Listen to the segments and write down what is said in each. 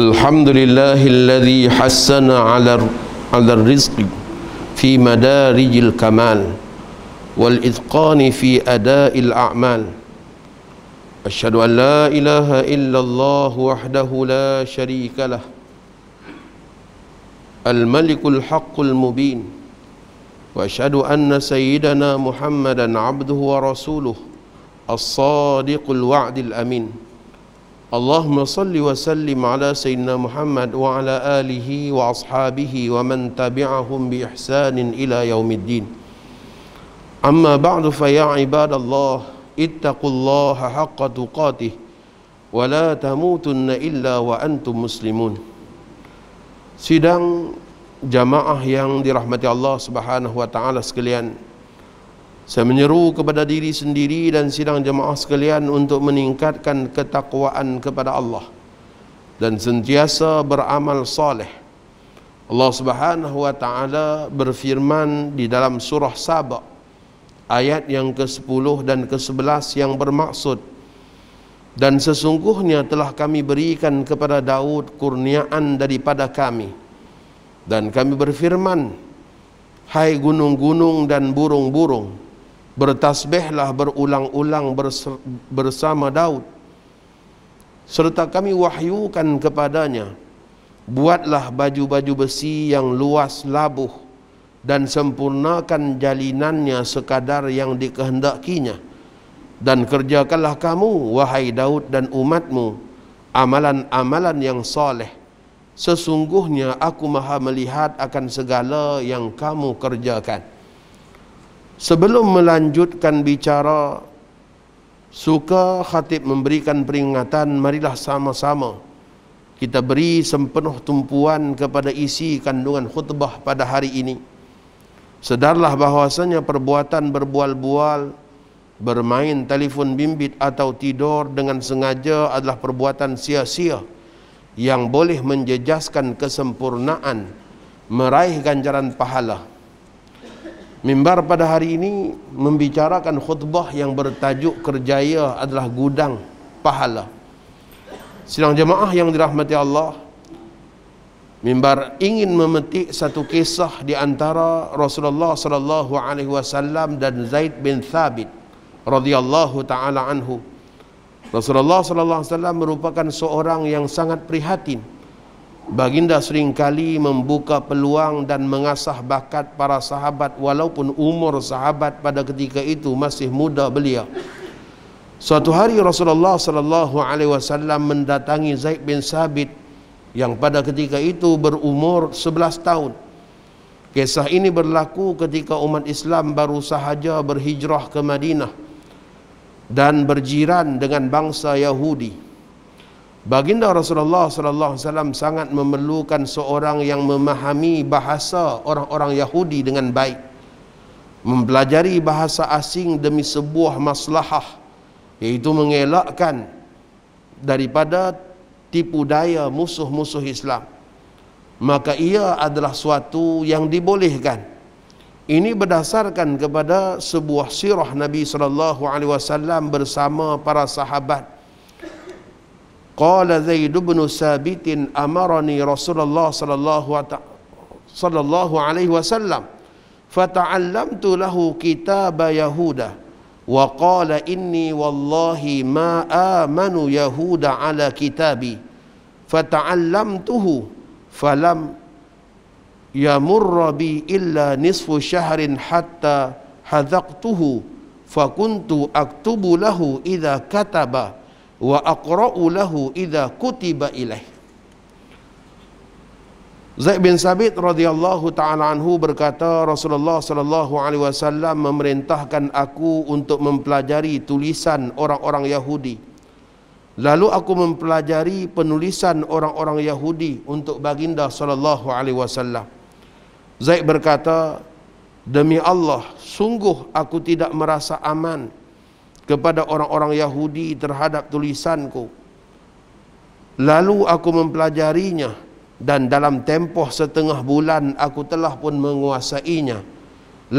الحمد لله الذي حسن على على الرزق في مدارج الكمال والإتقان في أداء الأعمال أشهد أن لا إله إلا الله وحده لا شريك له الملك الحق المبين وأشهد أن سيدنا محمدا عبده ورسوله الصادق الوعد الأمين اللهم صل وسلم على سيدنا محمد وعلى آله وأصحابه ومن تبعهم بإحسان إلى يوم الدين أما بعد فيا عباد الله اتقوا الله حق تقاته ولا تموتن إلا وأنتم مسلمون سيدان جماعة yang dirahmati Allah subhanahu wa ta'ala sekalian saya menyeru kepada diri sendiri dan sidang jemaah sekalian untuk meningkatkan ketakwaan kepada Allah dan sentiasa beramal saleh. Allah Subhanahu wa taala berfirman di dalam surah Saba ayat yang ke-10 dan ke-11 yang bermaksud dan sesungguhnya telah kami berikan kepada Daud kurniaan daripada kami dan kami berfirman hai gunung-gunung dan burung-burung bertasbihlah berulang-ulang bersama Daud serta kami wahyukan kepadanya buatlah baju-baju besi yang luas labuh dan sempurnakan jalinannya sekadar yang dikehendakinya dan kerjakanlah kamu wahai Daud dan umatmu amalan-amalan yang soleh sesungguhnya aku maha melihat akan segala yang kamu kerjakan Sebelum melanjutkan bicara Suka khatib memberikan peringatan Marilah sama-sama Kita beri sempenuh tumpuan kepada isi kandungan khutbah pada hari ini Sedarlah bahawasanya perbuatan berbual-bual Bermain telefon bimbit atau tidur dengan sengaja adalah perbuatan sia-sia Yang boleh menjejaskan kesempurnaan Meraih ganjaran pahala Mimbar pada hari ini membicarakan khutbah yang bertajuk kerjaya adalah gudang pahala. Sidang jemaah yang dirahmati Allah, mimbar ingin memetik satu kisah di antara Rasulullah sallallahu alaihi wasallam dan Zaid bin Thabit radhiyallahu taala anhu. Rasulullah sallallahu alaihi wasallam merupakan seorang yang sangat prihatin Baginda seringkali membuka peluang dan mengasah bakat para sahabat walaupun umur sahabat pada ketika itu masih muda beliau. Suatu hari Rasulullah sallallahu alaihi wasallam mendatangi Zaid bin Sabit yang pada ketika itu berumur 11 tahun. Kisah ini berlaku ketika umat Islam baru sahaja berhijrah ke Madinah dan berjiran dengan bangsa Yahudi. Baginda Rasulullah sallallahu alaihi wasallam sangat memerlukan seorang yang memahami bahasa orang-orang Yahudi dengan baik. Mempelajari bahasa asing demi sebuah maslahah iaitu mengelakkan daripada tipu daya musuh-musuh Islam. Maka ia adalah suatu yang dibolehkan. Ini berdasarkan kepada sebuah sirah Nabi sallallahu alaihi wasallam bersama para sahabat. Qala Zaid bin Sabit amarani Rasulullah sallallahu sallallahu alaihi wasallam fata'allamtu lahu kitab Yahuda wa qala inni wallahi ma amanu Yahuda ala kitabi fata'allamtuhu falam يمر بي إلا نصف شهر حتى حذقته فكنت أكتب له إذا كتب wa aqra'u lahu idza kutiba ilaih Zaid bin Sabit radhiyallahu taala anhu berkata Rasulullah sallallahu alaihi wasallam memerintahkan aku untuk mempelajari tulisan orang-orang Yahudi lalu aku mempelajari penulisan orang-orang Yahudi untuk baginda sallallahu alaihi wasallam Zaid berkata demi Allah sungguh aku tidak merasa aman kepada orang-orang Yahudi terhadap tulisanku. Lalu aku mempelajarinya dan dalam tempoh setengah bulan aku telah pun menguasainya.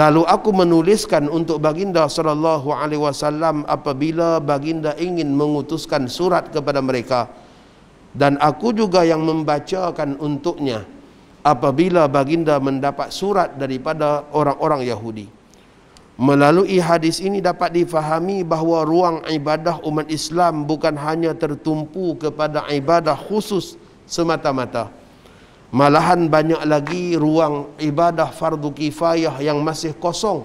Lalu aku menuliskan untuk baginda sallallahu alaihi wasallam apabila baginda ingin mengutuskan surat kepada mereka dan aku juga yang membacakan untuknya apabila baginda mendapat surat daripada orang-orang Yahudi. Melalui hadis ini dapat difahami bahawa ruang ibadah umat Islam bukan hanya tertumpu kepada ibadah khusus semata-mata. Malahan banyak lagi ruang ibadah fardu kifayah yang masih kosong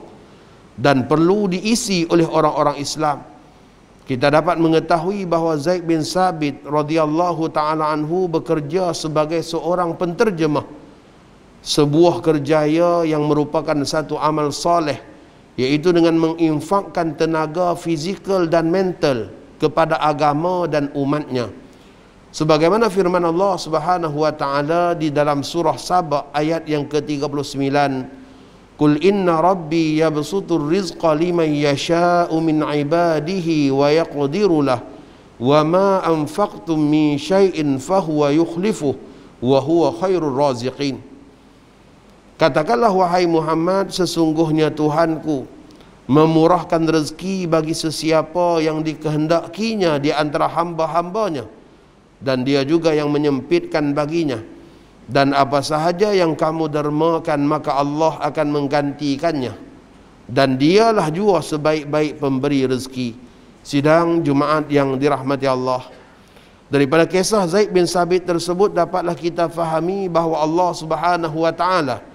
dan perlu diisi oleh orang-orang Islam. Kita dapat mengetahui bahawa Zaid bin Sabit radhiyallahu taala anhu bekerja sebagai seorang penterjemah sebuah kerjaya yang merupakan satu amal soleh iaitu dengan menginfakkan tenaga fizikal dan mental kepada agama dan umatnya sebagaimana firman Allah Subhanahu wa taala di dalam surah Saba ayat yang ke-39 Kul inna rabbi yabsutur rizqa liman yasha'u min ibadihi wa yaqdiru lah wa ma anfaqtum min syai'in fahuwa yukhlifuh wa huwa khairur raziqin Katakanlah wahai Muhammad sesungguhnya Tuhanku memurahkan rezeki bagi sesiapa yang dikehendakinya di antara hamba-hambanya dan dia juga yang menyempitkan baginya dan apa sahaja yang kamu dermakan maka Allah akan menggantikannya dan dialah jua sebaik-baik pemberi rezeki sidang Jumaat yang dirahmati Allah daripada kisah Zaid bin Sabit tersebut dapatlah kita fahami bahawa Allah subhanahu wa ta'ala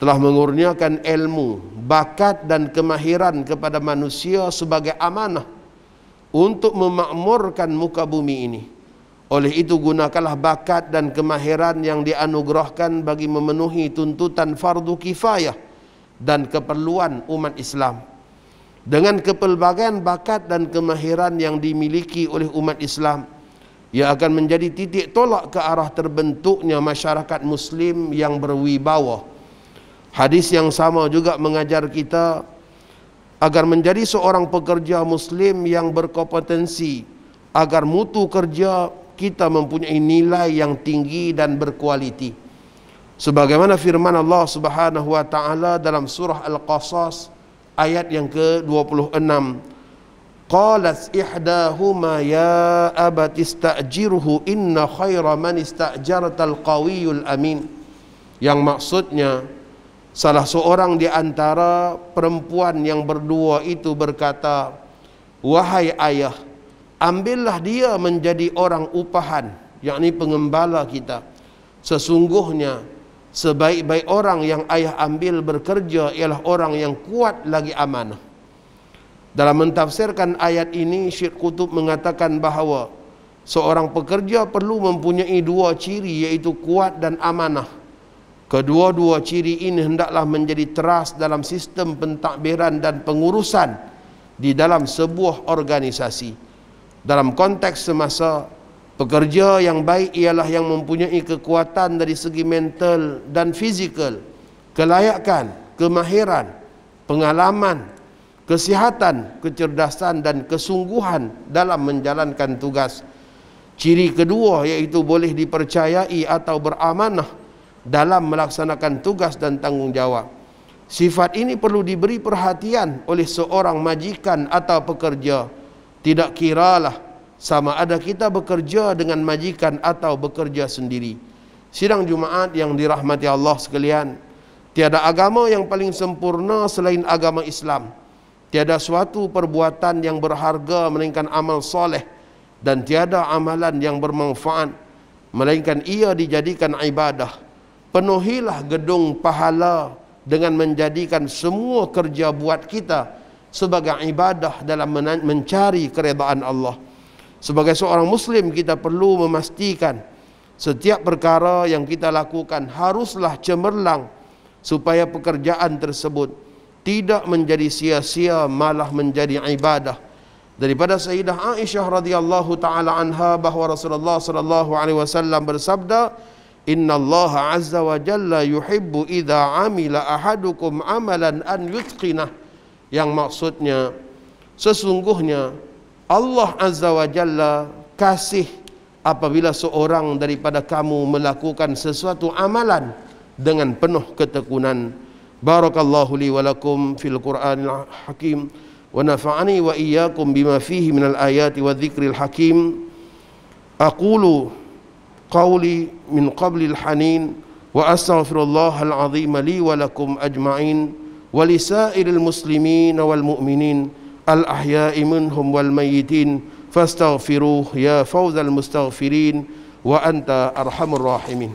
telah mengurniakan ilmu, bakat dan kemahiran kepada manusia sebagai amanah untuk memakmurkan muka bumi ini. Oleh itu gunakanlah bakat dan kemahiran yang dianugerahkan bagi memenuhi tuntutan fardu kifayah dan keperluan umat Islam. Dengan kepelbagaian bakat dan kemahiran yang dimiliki oleh umat Islam, ia akan menjadi titik tolak ke arah terbentuknya masyarakat Muslim yang berwibawa. Hadis yang sama juga mengajar kita agar menjadi seorang pekerja muslim yang berkompetensi agar mutu kerja kita mempunyai nilai yang tinggi dan berkualiti. Sebagaimana firman Allah Subhanahu wa taala dalam surah Al-Qasas ayat yang ke-26. "Qalas ihdahuma ya abati istajirhu inna khaira man istajarta al-qawiyul amin. Yang maksudnya Salah seorang di antara perempuan yang berdua itu berkata, "Wahai ayah, ambillah dia menjadi orang upahan, yakni pengembala kita. Sesungguhnya sebaik-baik orang yang ayah ambil bekerja ialah orang yang kuat lagi amanah." Dalam mentafsirkan ayat ini, Syekh Qutub mengatakan bahawa seorang pekerja perlu mempunyai dua ciri iaitu kuat dan amanah. Kedua-dua ciri ini hendaklah menjadi teras dalam sistem pentadbiran dan pengurusan di dalam sebuah organisasi. Dalam konteks semasa, pekerja yang baik ialah yang mempunyai kekuatan dari segi mental dan fizikal, kelayakan, kemahiran, pengalaman, kesihatan, kecerdasan dan kesungguhan dalam menjalankan tugas. Ciri kedua iaitu boleh dipercayai atau beramanah dalam melaksanakan tugas dan tanggungjawab. Sifat ini perlu diberi perhatian oleh seorang majikan atau pekerja. Tidak kiralah sama ada kita bekerja dengan majikan atau bekerja sendiri. Sidang Jumaat yang dirahmati Allah sekalian, tiada agama yang paling sempurna selain agama Islam. Tiada suatu perbuatan yang berharga melainkan amal soleh dan tiada amalan yang bermanfaat melainkan ia dijadikan ibadah penuhilah gedung pahala dengan menjadikan semua kerja buat kita sebagai ibadah dalam mencari keredaan Allah. Sebagai seorang muslim kita perlu memastikan setiap perkara yang kita lakukan haruslah cemerlang supaya pekerjaan tersebut tidak menjadi sia-sia malah menjadi ibadah. Daripada Sayyidah Aisyah radhiyallahu taala anha bahwa Rasulullah sallallahu alaihi wasallam bersabda, Inna Allah azza wa jalla يحب إذا عمل أحدكم amalan an يتقنه yang maksudnya sesungguhnya Allah Azza wa Jalla kasih apabila seorang daripada kamu melakukan sesuatu amalan dengan penuh ketekunan barakallahu li wa fil qur'anil hakim wa nafa'ani wa iyyakum bima fihi minal ayati wa al hakim aqulu قولي من قبل الحنين واستغفر الله العظيم لي ولكم اجمعين ولسائر المسلمين والمؤمنين الاحياء منهم والميتين فاستغفروه يا فوز المستغفرين وانت ارحم الراحمين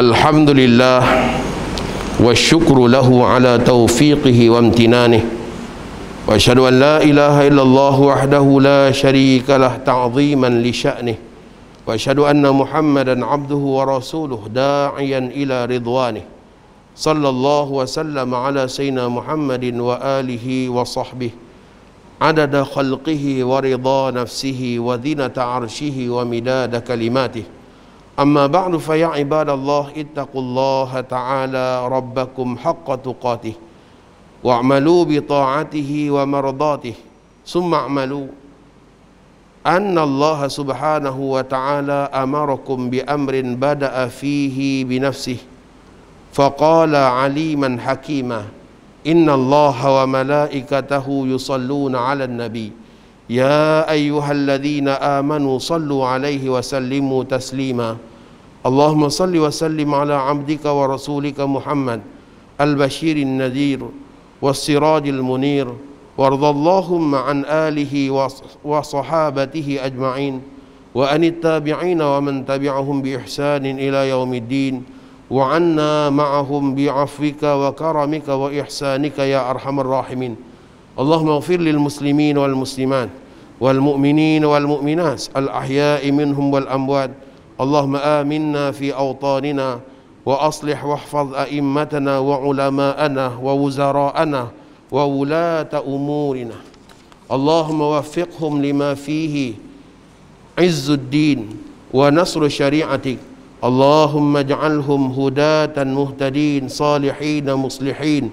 Alhamdulillah wa syukru lahu ala tawfiqihi wa amtinanih wa syahadu an la ilaha illallah wahdahu la syarika lah ta'ziman li sya'nih wa syahadu anna muhammadan abduhu wa rasuluh da'iyan ila ridwanih sallallahu wa sallam ala sayyidina muhammadin wa alihi wa sahbihi adada khalqihi wa rida nafsihi wa zinata arshihi wa midada kalimatihi أما بعد فيا عباد الله اتقوا الله تعالى ربكم حق تقاته واعملوا بطاعته ومرضاته ثم اعملوا أن الله سبحانه وتعالى أمركم بأمر بدأ فيه بنفسه فقال عليما حكيما إن الله وملائكته يصلون على النبي يا أيها الذين آمنوا صلوا عليه وسلموا تسليماً اللهم صل وسلم على عبدك ورسولك محمد البشير النذير والسراج المنير وارض اللهم عن آله وصحابته أجمعين وأن التابعين ومن تبعهم بإحسان إلى يوم الدين وعنا معهم بعفوك وكرمك وإحسانك يا أرحم الراحمين اللهم اغفر للمسلمين والمسلمات والمؤمنين والمؤمنات الأحياء منهم والأموات اللهم آمنا في أوطاننا وأصلح واحفظ أئمتنا وعلماءنا ووزراءنا وولاة أمورنا اللهم وفقهم لما فيه عز الدين ونصر شريعتك اللهم اجعلهم هداة مهتدين صالحين مصلحين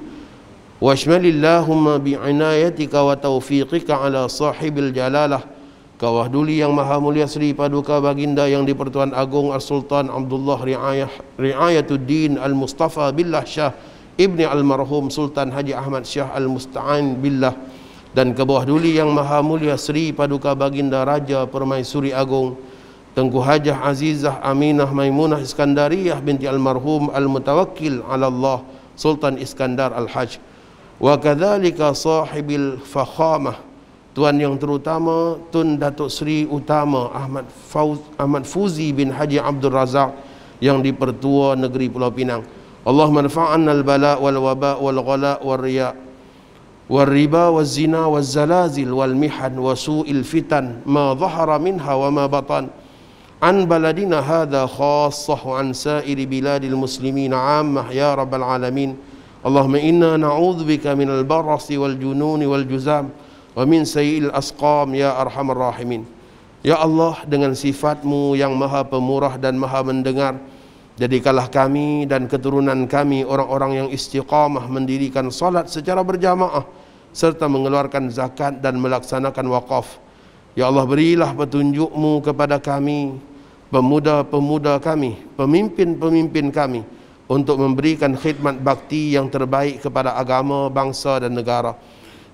واشمل اللهم بعنايتك وتوفيقك على صاحب الجلاله Kawah duli yang maha mulia Sri Paduka Baginda yang dipertuan Agung Al-Sultan Abdullah Riayah, Riayatuddin Al-Mustafa Billah Shah Ibni almarhum Sultan Haji Ahmad Shah Al-Musta'in Billah dan kebawah duli yang maha mulia Sri Paduka Baginda Raja Permaisuri Agong Tengku Hajah Azizah Aminah Maimunah Iskandariyah binti Almarhum Al-Mutawakil ala Allah Sultan Iskandar Al-Hajj wa kadhalika sahibil fakhamah Tuan yang terutama Tun Datuk Seri Utama Ahmad, Fauz, Ahmad Fuzi bin Haji Abdul Razak yang dipertua negeri Pulau Pinang. Allah manfa'an al-bala wal waba wal ghala wal riya wal riba wal zina wal zalazil wal mihan wa su'il fitan ma zahara minha wa ma batan an baladina hadha khasah wa an sa'iri biladil muslimin ammah ya rabbal alamin Allahumma inna na'udhu bika minal barasi wal jununi wal juzam wa min sayyil asqam ya arhamar rahimin ya allah dengan sifatmu yang maha pemurah dan maha mendengar jadikanlah kami dan keturunan kami orang-orang yang istiqamah mendirikan salat secara berjamaah serta mengeluarkan zakat dan melaksanakan wakaf ya allah berilah petunjukmu kepada kami pemuda-pemuda kami pemimpin-pemimpin kami untuk memberikan khidmat bakti yang terbaik kepada agama bangsa dan negara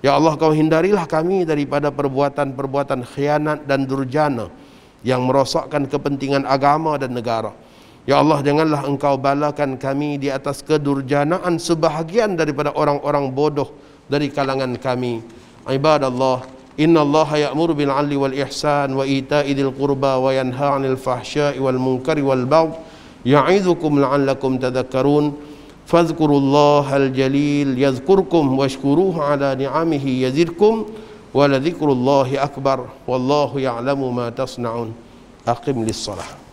Ya Allah kau hindarilah kami daripada perbuatan-perbuatan khianat dan durjana yang merosakkan kepentingan agama dan negara. Ya Allah janganlah engkau balakan kami di atas kedurjanaan sebahagian daripada orang-orang bodoh dari kalangan kami. Ibadallah, Inna Allah ya'mur bin adli wal ihsan wa ita'i dil qurba wa yanha 'anil fahsya'i wal munkari wal bagh ya'idzukum la'allakum tadhakkarun فاذكروا الله الجليل يذكركم واشكروه على نعمه يزدكم ولذكر الله أكبر والله يعلم ما تصنعون أقم للصلاة